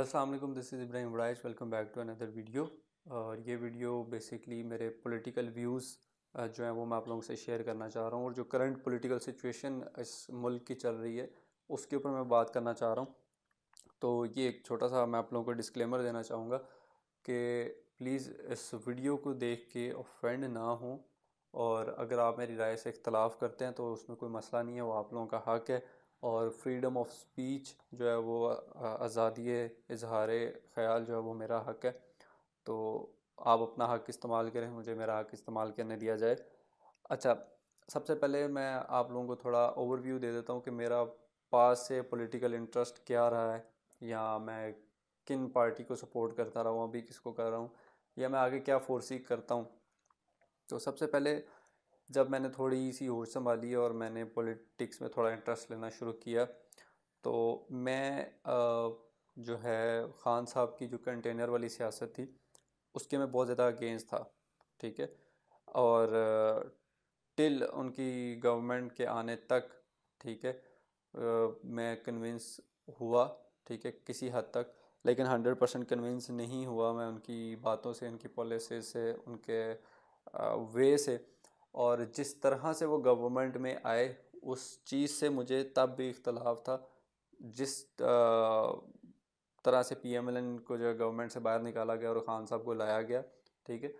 Aslam this is Ibrahim Waraich welcome back to another video और ये video basically मेरे पॉलिटिकल व्यूज़ जो हैं वो मैं आप लोगों से शेयर करना चाह रहा हूँ और जो करंट पॉलिटिकल सिचुएशन इस मुल्क की चल रही है उसके ऊपर मैं बात करना चाह रहा हूँ तो ये एक छोटा सा मैं आप लोगों को डिस्क्लेमर देना चाहूँगा कि प्लीज़ इस वीडियो को देख के ऑफेंड ना हों और अगर आप मेरी राय से इख्तलाफ करते हैं तो उसमें कोई मसला नहीं है वो आप लोगों का हक है और फ्रीडम ऑफ स्पीच जो है वो आज़ादी इजहार ख्याल जो है वो मेरा हक है तो आप अपना हक इस्तेमाल करें मुझे मेरा हक इस्तेमाल करने दिया जाए अच्छा सबसे पहले मैं आप लोगों को थोड़ा ओवरव्यू दे देता हूँ कि मेरा पास से पॉलिटिकल इंटरेस्ट क्या रहा है या मैं किन पार्टी को सपोर्ट करता रहा हूँ अभी किसको कर रहा हूँ या मैं आगे क्या फोर्सी करता हूँ तो सबसे पहले जब मैंने थोड़ी सी होश संभाली और मैंने पॉलिटिक्स में थोड़ा इंटरेस्ट लेना शुरू किया तो मैं जो है ख़ान साहब की जो कंटेनर वाली सियासत थी उसके मैं बहुत ज़्यादा अगेंस्ट था ठीक है और टिल उनकी गवर्नमेंट के आने तक ठीक है मैं कन्विंस हुआ ठीक है किसी हद तक लेकिन हंड्रेड परसेंट कन्विंस नहीं हुआ मैं उनकी बातों से उनकी पॉलिसी से उनके वे से और जिस तरह से वो गवर्नमेंट में आए उस चीज़ से मुझे तब भी इख्तलाफ था जिस तरह से पी एम एल एन को जो गवर्नमेंट से बाहर निकाला गया और ख़ान साहब को लाया गया ठीक है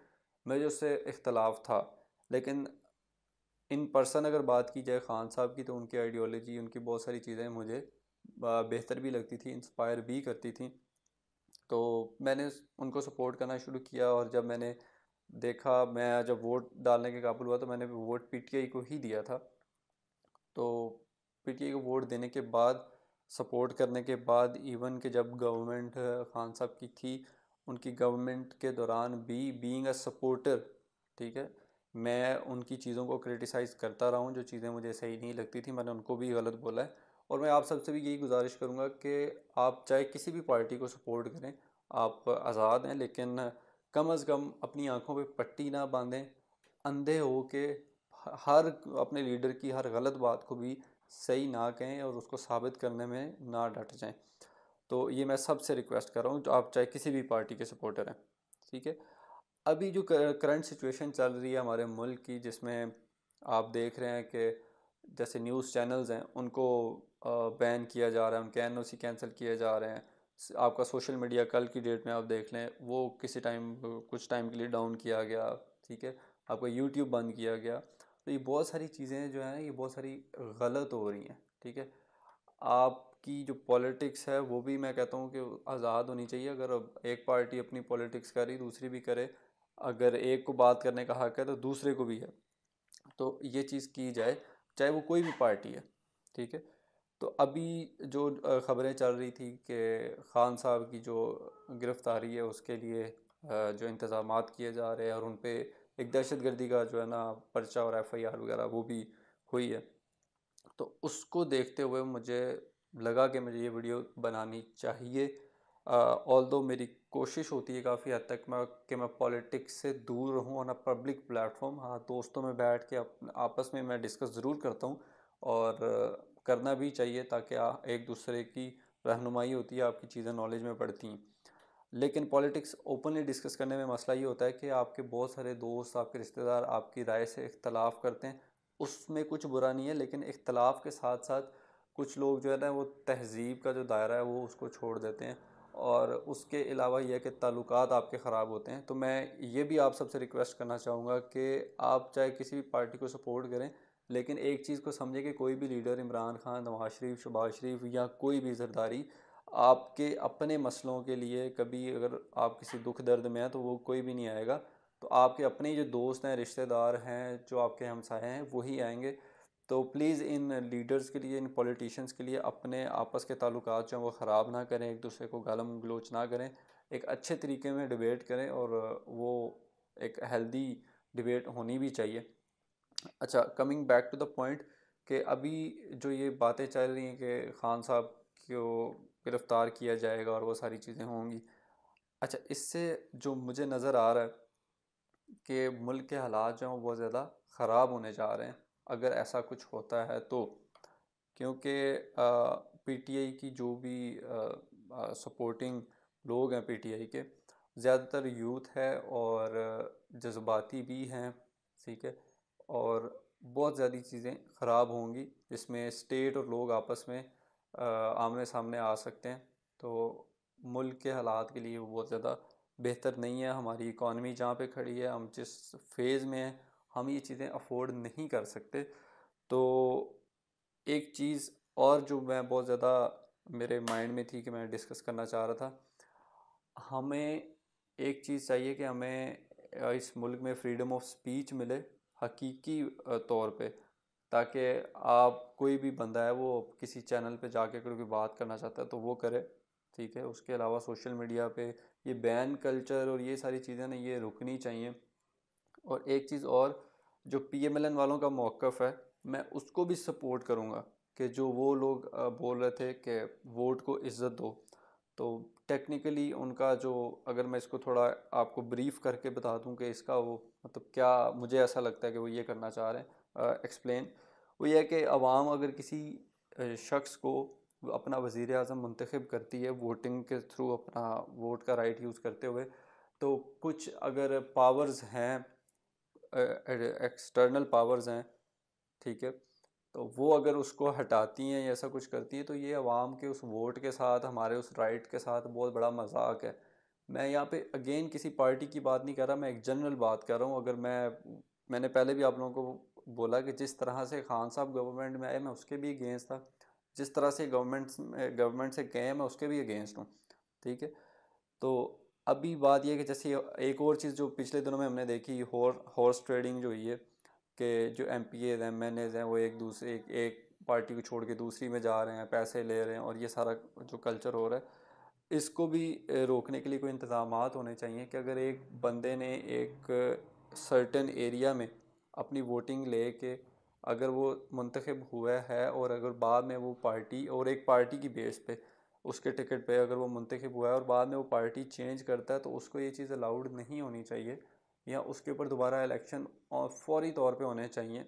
मुझे उससे इख्तलाफ था लेकिन इन पर्सन अगर बात की जाए ख़ान साहब की तो उनकी आइडियोलॉजी उनकी बहुत सारी चीज़ें मुझे बेहतर भी लगती थी इंस्पायर भी करती थी तो मैंने उनको सपोर्ट करना शुरू किया और जब मैंने देखा मैं जब वोट डालने के काबुल हुआ तो मैंने वोट पीटीआई को ही दिया था तो पीटीआई को वोट देने के बाद सपोर्ट करने के बाद इवन के जब गवर्नमेंट खान साहब की थी उनकी गवर्नमेंट के दौरान भी बीइंग अ सपोर्टर ठीक है मैं उनकी चीज़ों को क्रिटिसाइज़ करता रहा हूँ जो चीज़ें मुझे सही नहीं लगती थी मैंने उनको भी गलत बोला है और मैं आप सबसे भी यही गुजारिश करूँगा कि आप चाहे किसी भी पार्टी को सपोर्ट करें आप आज़ाद हैं लेकिन कम अज़ कम अपनी आँखों पर पट्टी ना बांधें अंधे हो के हर अपने लीडर की हर गलत बात को भी सही ना कहें और उसको साबित करने में ना डट जाएं तो ये मैं सबसे रिक्वेस्ट कर रहा हूँ तो आप चाहे किसी भी पार्टी के सपोर्टर हैं ठीक है अभी जो करंट सिचुएशन चल रही है हमारे मुल्क की जिसमें आप देख रहे हैं कि जैसे न्यूज़ चैनल्स हैं उनको बैन किया जा रहा है उनके एन कैंसिल किए जा रहे हैं आपका सोशल मीडिया कल की डेट में आप देख लें वो किसी टाइम कुछ टाइम के लिए डाउन किया गया ठीक है आपका यूट्यूब बंद किया गया तो ये बहुत सारी चीज़ें जो हैं ये बहुत सारी गलत हो रही हैं ठीक है आपकी जो पॉलिटिक्स है वो भी मैं कहता हूँ कि आज़ाद होनी चाहिए अगर एक पार्टी अपनी पॉलिटिक्स रही दूसरी भी करे अगर एक को बात करने का हक है तो दूसरे को भी है तो ये चीज़ की जाए चाहे वो कोई भी पार्टी है ठीक है तो अभी जो ख़बरें चल रही थी कि ख़ान साहब की जो गिरफ़्तारी है उसके लिए जो इंतज़ाम किए जा रहे हैं और उन पर एक दहशत गर्दी का जो है ना पर्चा और एफ़ आई आर वगैरह वो भी हुई है तो उसको देखते हुए मुझे लगा कि मुझे ये वीडियो बनानी चाहिए ऑल दो मेरी कोशिश होती है काफ़ी हद तक मैं कि मैं पॉलिटिक्स से दूर रहूँ ऑन अ पब्लिक प्लेटफॉर्म हाँ दोस्तों में बैठ के आप, आपस में मैं डिस्कस ज़रूर करता हूँ और करना भी चाहिए ताकि एक दूसरे की रहनुमाई होती है आपकी चीज़ें नॉलेज में पड़ती हैं लेकिन पॉलिटिक्स ओपनली डिस्कस करने में मसला ये होता है कि आपके बहुत सारे दोस्त आपके रिश्तेदार आपकी राय से इख्तलाफ करते हैं उसमें कुछ बुरा नहीं है लेकिन इख्तलाफ के साथ साथ कुछ लोग जो है ना वो तहजीब का जो दायरा है वो उसको छोड़ देते हैं और उसके अलावा यह कि ताल्लुक आपके ख़राब होते हैं तो मैं ये भी आप सबसे रिक्वेस्ट करना चाहूँगा कि आप चाहे किसी भी पार्टी को सपोर्ट करें लेकिन एक चीज़ को समझे कि कोई भी लीडर इमरान खान नवाज शरीफ शबाज शरीफ या कोई भी जरदारी आपके अपने मसलों के लिए कभी अगर आप किसी दुख दर्द में हैं तो वो कोई भी नहीं आएगा तो आपके अपने जो दोस्त हैं रिश्तेदार हैं जो आपके हमसाए हैं वही आएंगे तो प्लीज़ इन लीडर्स के लिए इन पॉलिटिशियंस के लिए अपने आपस के ताल्लुक जो हैं वो ख़राब ना करें एक दूसरे को गलम गलोच ना करें एक अच्छे तरीके में डिबेट करें और वो एक हेल्दी डिबेट होनी भी चाहिए अच्छा coming back to the point कि अभी जो ये बातें चल रही हैं कि खान साहब को गिरफ़्तार किया जाएगा और वो सारी चीज़ें होंगी अच्छा इससे जो मुझे नज़र आ रहा है कि मुल्क के हालात जो हैं बहुत ज़्यादा ख़राब होने जा रहे हैं अगर ऐसा कुछ होता है तो क्योंकि पीटीआई की जो भी सपोर्टिंग लोग हैं पीटीआई के ज़्यादातर यूथ है और जज्बाती भी हैं ठीक है और बहुत ज़्यादा चीज़ें ख़राब होंगी जिसमें स्टेट और लोग आपस में आमने सामने आ सकते हैं तो मुल्क के हालात के लिए वो बहुत ज़्यादा बेहतर नहीं है हमारी इकॉनमी जहाँ पे खड़ी है हम जिस फेज़ में हैं हम ये चीज़ें अफोर्ड नहीं कर सकते तो एक चीज़ और जो मैं बहुत ज़्यादा मेरे माइंड में थी कि मैं डिस्कस करना चाह रहा था हमें एक चीज़ चाहिए कि हमें इस मुल्क में फ्रीडम ऑफ स्पीच मिले हकीकी तौर पे ताकि आप कोई भी बंदा है वो किसी चैनल पे जाके कोई भी बात करना चाहता है तो वो करे ठीक है उसके अलावा सोशल मीडिया पे ये बैन कल्चर और ये सारी चीज़ें ना ये रुकनी चाहिए और एक चीज़ और जो पी एम एल एन वालों का मौक़ है मैं उसको भी सपोर्ट करूँगा कि जो वो लोग बोल रहे थे कि वोट को इज़्ज़त दो तो टेक्निकली उनका जो अगर मैं इसको थोड़ा आपको ब्रीफ करके बता दूं कि इसका वो मतलब क्या मुझे ऐसा लगता है कि वो ये करना चाह रहे हैं एक्सप्लेन वो ये है कि आवाम अगर किसी शख्स को अपना वज़ी अजम मंतखब करती है वोटिंग के थ्रू अपना वोट का राइट यूज़ करते हुए तो कुछ अगर पावर्स हैं एक्सटर्नल पावर्स हैं ठीक है तो वो अगर उसको हटाती हैं या ऐसा कुछ करती है तो ये आवाम के उस वोट के साथ हमारे उस राइट के साथ बहुत बड़ा मजाक है मैं यहाँ पे अगेन किसी पार्टी की बात नहीं कर रहा मैं एक जनरल बात कर रहा हूँ अगर मैं मैंने पहले भी आप लोगों को बोला कि जिस तरह से खान साहब गवर्नमेंट में आए मैं उसके भी अगेंस्ट था जिस तरह से गवर्नमेंट गवर्नमेंट से गए मैं उसके भी अगेंस्ट हूँ ठीक है तो अभी बात यह कि जैसे एक और चीज़ जो पिछले दिनों में हमने देखी हॉर्स हॉर्स ट्रेडिंग जो हुई है कि जो M P s M N s हैं वो एक दूसरे एक, एक पार्टी को छोड़ के दूसरी में जा रहे हैं पैसे ले रहे हैं और ये सारा जो कल्चर हो रहा है इसको भी रोकने के लिए कोई इंतज़ाम होने चाहिए कि अगर एक बंदे ने एक सर्टन एरिया में अपनी वोटिंग ले के अगर वो मंतखब हुआ है और अगर बाद में वो पार्टी और एक पार्टी की बेस पे उसके टिकट पे अगर वो मंतखब हुआ है और बाद में वो पार्टी चेंज करता है तो उसको ये चीज़ अलाउड नहीं होनी चाहिए या उसके ऊपर दोबारा इलेक्शन और फौरी तौर पे होने चाहिए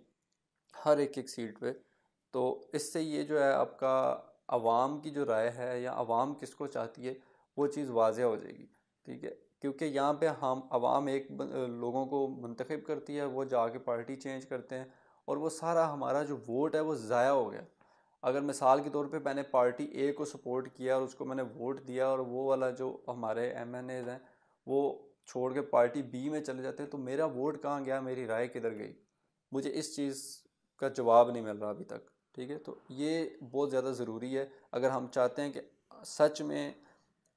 हर एक एक सीट पे तो इससे ये जो है आपका आवाम की जो राय है या आवाम किसको चाहती है वो चीज़ वाजह हो जाएगी ठीक है क्योंकि यहाँ पे हम आवाम एक लोगों को मंतखब करती है वो जाके पार्टी चेंज करते हैं और वो सारा हमारा जो वोट है वो ज़ाया हो गया अगर मिसाल के तौर पे मैंने पार्टी ए को सपोर्ट किया और उसको मैंने वोट दिया और वो वाला जो हमारे एम एन एज़ हैं वो छोड़ के पार्टी बी में चले जाते हैं तो मेरा वोट कहाँ गया मेरी राय किधर गई मुझे इस चीज़ का जवाब नहीं मिल रहा अभी तक ठीक है तो ये बहुत ज़्यादा ज़रूरी है अगर हम चाहते हैं कि सच में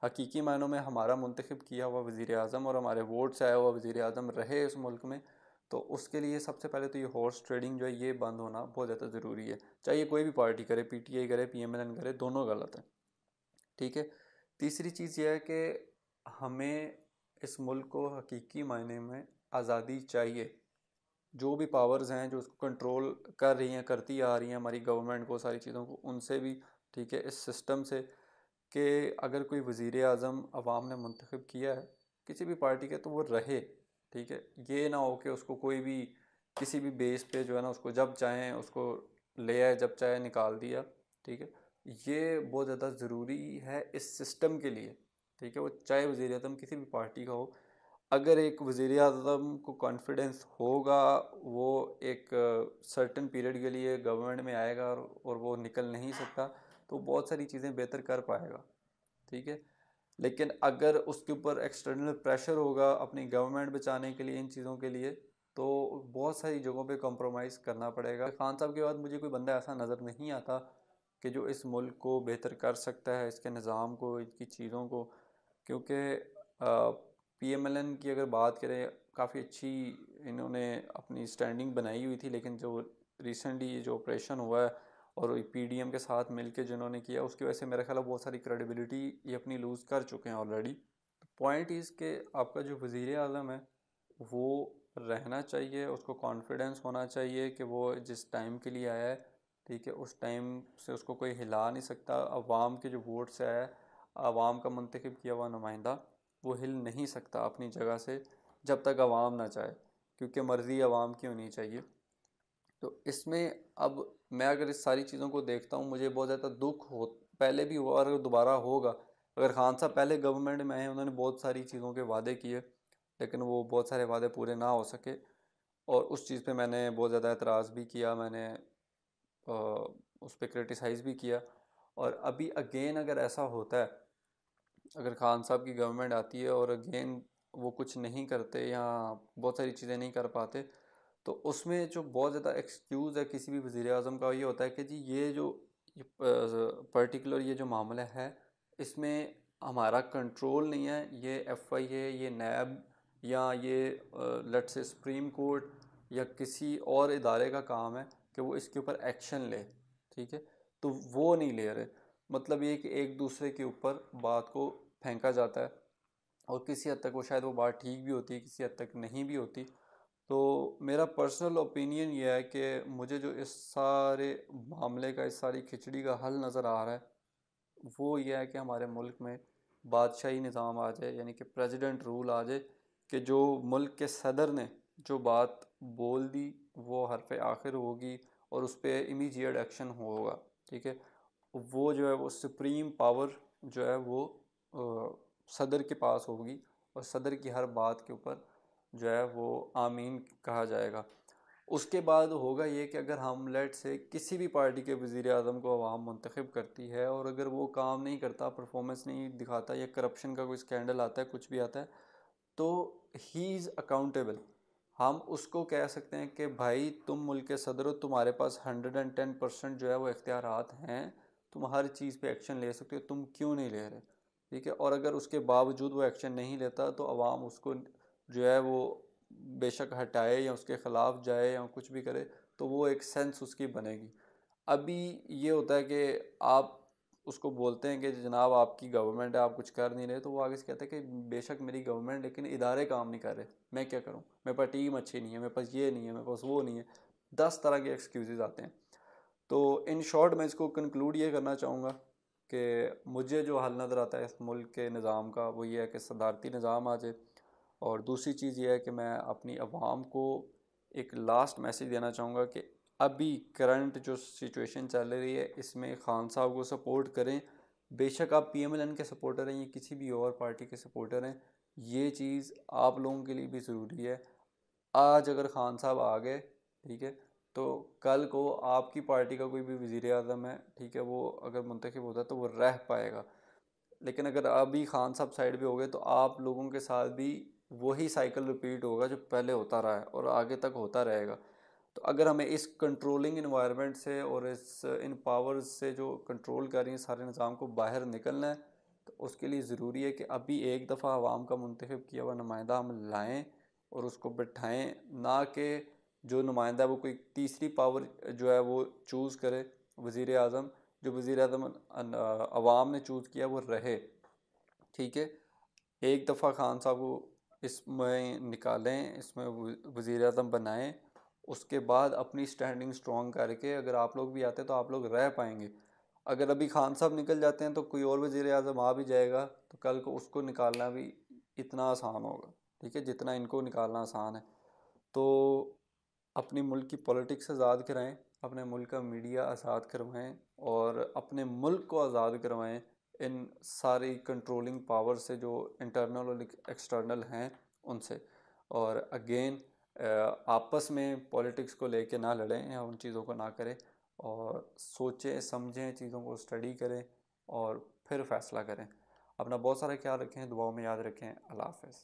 हकीकी मायनों में हमारा मंतखब किया हुआ वज़ी अजम और हमारे वोट से आया हुआ वज़ी अजम रहे उस मुल्क में तो उसके लिए सबसे पहले तो ये हॉर्स ट्रेडिंग जो है ये बंद होना बहुत ज़्यादा ज़रूरी है चाहे कोई भी पार्टी करे पी टी आई करे पी एम एल एन करे दोनों गलत है ठीक है तीसरी चीज़ यह है कि हमें इस मुल्क को हकीकी मायने में आज़ादी चाहिए जो भी पावर्स हैं जो उसको कंट्रोल कर रही हैं करती आ रही हैं हमारी गवर्नमेंट को सारी चीज़ों को उनसे भी ठीक है इस सिस्टम से कि अगर कोई वज़ी अजम आवाम ने मंतखब किया है किसी भी पार्टी के तो वो रहे ठीक है ये ना हो कि उसको कोई भी किसी भी बेस पे जो है ना उसको जब चाहें उसको ले आए जब चाहे निकाल दिया ठीक है ये बहुत ज़्यादा ज़रूरी है इस सिस्टम के लिए ठीक है वो चाहे वज़ी अजम किसी भी पार्टी का हो अगर एक वज़ी अजम को कॉन्फिडेंस होगा वो एक सर्टन पीरियड के लिए गवर्नमेंट में आएगा और, और वो निकल नहीं सकता तो बहुत सारी चीज़ें बेहतर कर पाएगा ठीक है लेकिन अगर उसके ऊपर एक्सटर्नल प्रेशर होगा अपनी गवर्नमेंट बचाने के लिए इन चीज़ों के लिए तो बहुत सारी जगहों पे कॉम्प्रोमाइज़ करना पड़ेगा खान साहब के बाद मुझे कोई बंदा ऐसा नज़र नहीं आता कि जो इस मुल्क को बेहतर कर सकता है इसके निज़ाम को इसकी चीज़ों को क्योंकि पी एम एल एन की अगर बात करें काफ़ी अच्छी इन्होंने अपनी स्टैंडिंग बनाई हुई थी लेकिन जो रिसेंटली ये जो ऑपरेशन हुआ है और पी डी एम के साथ मिल के जिन्होंने किया उसकी वजह से मेरे ख्याल बहुत सारी क्रेडिबिलिटी ये अपनी लूज़ कर चुके हैं ऑलरेडी पॉइंट इज़ के आपका जो वज़ी अजम है वो रहना चाहिए उसको कॉन्फिडेंस होना चाहिए कि वो जिस टाइम के लिए आया है ठीक है उस टाइम से उसको कोई हिला नहीं सकता अवाम के जो वोट्स आया है आवाम का मंतखब किया हुआ नुमाइंदा वो हिल नहीं सकता अपनी जगह से जब तक आवाम ना चाहे क्योंकि मर्ज़ी आवाम की होनी चाहिए तो इसमें अब मैं अगर इस सारी चीज़ों को देखता हूँ मुझे बहुत ज़्यादा दुख हो पहले भी हुआ और दोबारा होगा अगर खान साहब पहले गवर्नमेंट में आए उन्होंने बहुत सारी चीज़ों के वादे किए लेकिन वो बहुत सारे वादे पूरे ना हो सके और उस चीज़ पे मैंने बहुत ज़्यादा एतराज़ भी किया मैंने आ, उस पर क्रिटिसाइज़ भी किया और अभी अगेन अगर ऐसा होता है अगर खान साहब की गवर्नमेंट आती है और अगेन वो कुछ नहीं करते या बहुत सारी चीज़ें नहीं कर पाते तो उसमें जो बहुत ज़्यादा एक्सक्यूज़ है किसी भी वज़ी अजम का ये होता है कि जी ये जो पर्टिकुलर ये जो मामला है इसमें हमारा कंट्रोल नहीं है ये एफ आई ए ये नैब या ये लट से सुप्रीम कोर्ट या किसी और इदारे का काम है कि वो इसके ऊपर एक्शन ले ठीक है तो वो नहीं ले रहे मतलब ये कि एक दूसरे के ऊपर बात को फेंका जाता है और किसी हद तक वो शायद वो बात ठीक भी होती है किसी हद तक नहीं भी होती तो मेरा पर्सनल ओपिनियन ये है कि मुझे जो इस सारे मामले का इस सारी खिचड़ी का हल नज़र आ रहा है वो ये है कि हमारे मुल्क में बादशाही निज़ाम आ जाए यानी कि प्रेसिडेंट रूल आ जाए कि जो मुल्क के सदर ने जो बात बोल दी वो हरफ आखिर होगी और उस पर इमीजिएट एक्शन होगा ठीक है वो जो है वो सुप्रीम पावर जो है वो सदर के पास होगी और सदर की हर बात के ऊपर जो है वो आमीन कहा जाएगा उसके बाद होगा ये कि अगर हम लेट से किसी भी पार्टी के वज़ी अजम को आवाम मंतखब करती है और अगर वो काम नहीं करता परफॉर्मेंस नहीं दिखाता या करप्शन का कोई स्कैंडल आता है कुछ भी आता है तो ही इज़ अकाउंटेबल हम उसको कह सकते हैं कि भाई तुम मुल्क के सदर हो तुम्हारे पास हंड्रेड एंड टेन परसेंट जो है वो इख्तियार हैं तुम हर चीज़ पे एक्शन ले सकते हो तुम क्यों नहीं ले रहे ठीक है और अगर उसके बावजूद वो एक्शन नहीं लेता तो आवाम उसको जो है वो बेशक हटाए या उसके ख़िलाफ़ जाए या कुछ भी करे तो वो एक सेंस उसकी बनेगी अभी ये होता है कि आप उसको बोलते हैं कि जनाब आपकी गवर्नमेंट है आप कुछ कर नहीं रहे तो वो आगे से कहते हैं कि बेशक मेरी गवर्नमेंट लेकिन इदारे काम नहीं कर रहे मैं क्या करूँ मेरे पास टीम अच्छी नहीं है मेरे पास ये नहीं है मेरे पास वो नहीं है दस तरह के एक्सक्यूज़ आते हैं तो इन शॉर्ट मैं इसको कंक्लूड ये करना चाहूँगा कि मुझे जो हल नज़र आता है इस मुल्क के निज़ाम का वो ये है कि सदारती निज़ाम आ जाए और दूसरी चीज़ ये है कि मैं अपनी आवाम को एक लास्ट मैसेज देना चाहूँगा कि अभी करंट जो सिचुएशन चल रही है इसमें खान साहब को सपोर्ट करें बेशक आप पी एम एल एन के सपोर्टर हैं या किसी भी और पार्टी के सपोर्टर हैं ये चीज़ आप लोगों के लिए भी ज़रूरी है आज अगर खान साहब आ गए ठीक है तो कल को आपकी पार्टी का कोई भी वज़ी अजम है ठीक है वो अगर मंतखब होता है तो वो रह पाएगा लेकिन अगर अभी खान साहब साइड पर हो गए तो आप लोगों के साथ भी वही साइकिल रिपीट होगा जो पहले होता रहा है और आगे तक होता रहेगा तो अगर हमें इस कंट्रोलिंग इन्वायरमेंट से और इस इन पावर्स से जो कंट्रोल कर रही हैं सारे निज़ाम को बाहर निकलना है तो उसके लिए ज़रूरी है कि अभी एक दफ़ा आवाम का मंतखब किया हुआ नुमाइंदा हम लाएँ और उसको बिठाएँ ना कि जो नुमाइंदा वो कोई तीसरी पावर जो है वो चूज़ करे वज़ी अजम जो वज़ी अजम अवाम ने चूज़ किया वो रहे ठीक है एक दफ़ा खान साहब को इसमें निकालें इसमें वज़ी अजम बनाएँ उसके बाद अपनी स्टैंडिंग स्ट्रॉन्ग करके अगर आप लोग भी आते हैं तो आप लोग रह पाएंगे अगर अभी खान साहब निकल जाते हैं तो कोई और वज़ी अजम आ भी जाएगा तो कल को उसको निकालना भी इतना आसान होगा ठीक है जितना इनको निकालना आसान है तो अपने मुल्क की पॉलिटिक्स आज़ाद कराएं अपने मुल्क का मीडिया आज़ाद करवाएं और अपने मुल्क को आज़ाद करवाएं इन सारी कंट्रोलिंग पावर से जो इंटरनल और एक्सटर्नल हैं उनसे और अगेन आपस में पॉलिटिक्स को लेके ना लड़ें या उन चीज़ों को ना करें और सोचें समझें चीज़ों को स्टडी करें और फिर फैसला करें अपना बहुत सारा ख्याल रखें दुआओं में याद रखें अल्लाह हाफ़